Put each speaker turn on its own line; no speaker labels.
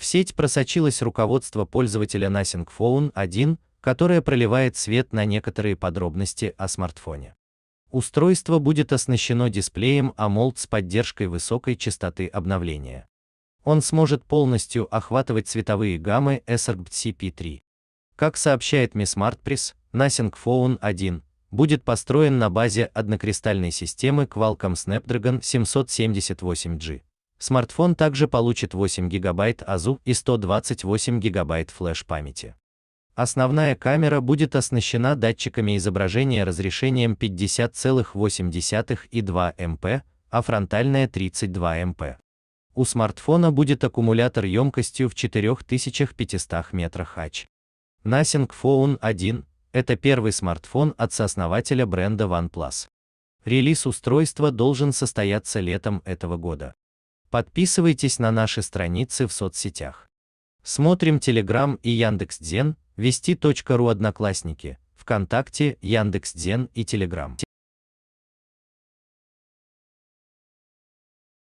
В сеть просочилось руководство пользователя Nothing Phone 1, которое проливает свет на некоторые подробности о смартфоне. Устройство будет оснащено дисплеем AMOLED с поддержкой высокой частоты обновления. Он сможет полностью охватывать цветовые гаммы sRGB-CP3. Как сообщает Miss Smart Nothing Phone 1 будет построен на базе однокристальной системы Qualcomm Snapdragon 778G. Смартфон также получит 8 ГБ АЗУ и 128 ГБ флеш-памяти. Основная камера будет оснащена датчиками изображения разрешением 50,8 и 2 МП, а фронтальная 32 МП. У смартфона будет аккумулятор емкостью в 4500 мАч. Ач. Nothing Phone 1 – это первый смартфон от сооснователя бренда OnePlus. Релиз устройства должен состояться летом этого года. Подписывайтесь на наши страницы в соцсетях. Смотрим Telegram и Яндекс.Дзен, вести.ру Одноклассники, ВКонтакте, Яндекс.Дзен и Telegram.